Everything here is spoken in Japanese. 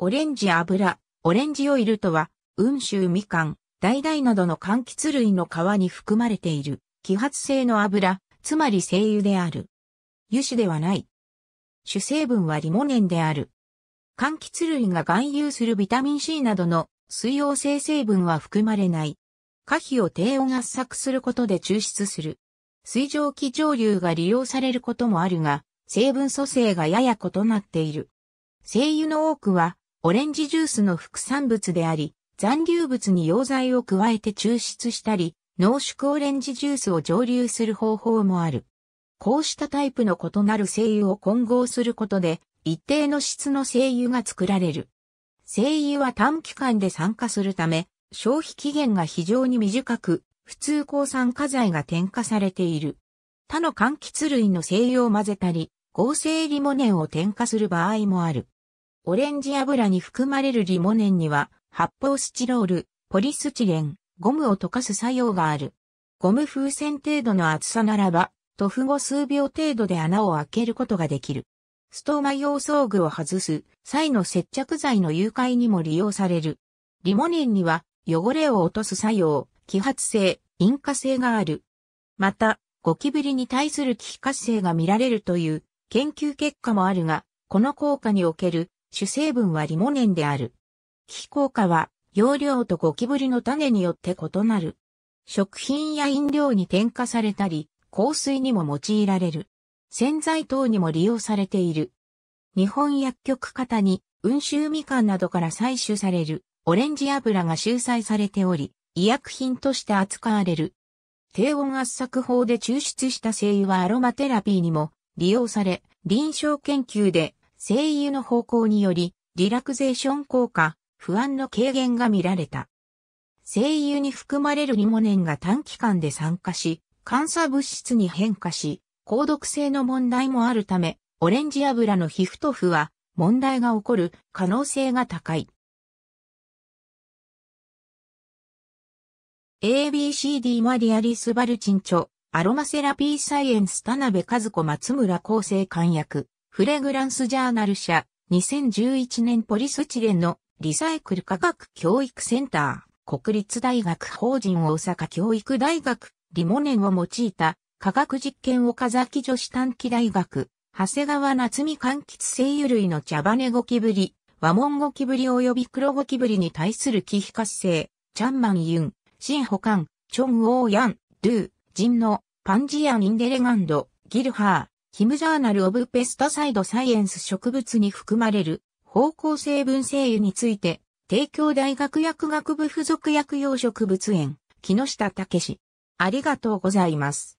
オレンジ油、オレンジオイルとは、雲州みかん、大々などの柑橘類の皮に含まれている、揮発性の油、つまり精油である。油脂ではない。主成分はリモネンである。柑橘類が含有するビタミン C などの水溶性成分は含まれない。可否を低温圧搾することで抽出する。水蒸気蒸留が利用されることもあるが、成分組成がやや異なっている。精油の多くはオレンジジュースの副産物であり、残留物に溶剤を加えて抽出したり、濃縮オレンジジュースを蒸留する方法もある。こうしたタイプの異なる精油を混合することで、一定の質の精油が作られる。精油は短期間で酸化するため、消費期限が非常に短く、普通抗酸化剤が添加されている。他の柑橘類の精油を混ぜたり、合成リモネンを添加する場合もある。オレンジ油に含まれるリモネンには、発泡スチロール、ポリスチレン、ゴムを溶かす作用がある。ゴム風船程度の厚さならば、塗布後数秒程度で穴を開けることができる。ストーマ用装具を外す際の接着剤の誘拐にも利用される。リモネンには汚れを落とす作用、揮発性、引火性がある。また、ゴキブリに対する機活性が見られるという研究結果もあるが、この効果における主成分はリモネンである。気効果は、容量とゴキブリの種によって異なる。食品や飲料に添加されたり、香水にも用いられる。洗剤等にも利用されている。日本薬局型に、温州みかんなどから採取されるオレンジ油が収載されており、医薬品として扱われる。低温圧搾法で抽出した精油はアロマテラピーにも利用され、臨床研究で精油の方向により、リラクゼーション効果、不安の軽減が見られた。精油に含まれるリモネンが短期間で酸化し、乾燥物質に変化し、高毒性の問題もあるため、オレンジ油の皮膚塗布は問題が起こる可能性が高い。ABCD マリアリス・バルチンョ、アロマセラピーサイエンス田辺和子松村厚生官役。フレグランスジャーナル社、2011年ポリスチレンのリサイクル科学教育センター、国立大学法人大阪教育大学、リモネンを用いた科学実験岡崎女子短期大学、長谷川夏美柑橘精油類の茶羽ゴキブリ、和門ゴキブリ及び黒ゴキブリに対する危避活性、チャンマンユン、シンホカン、チョンオーヤン、ドゥ、ジンノ、パンジアン・インデレガンド、ギルハー、キムジャーナルオブペスタサイドサイエンス植物に含まれる方向性分精油について、帝京大学薬学部附属薬用植物園、木下武ありがとうございます。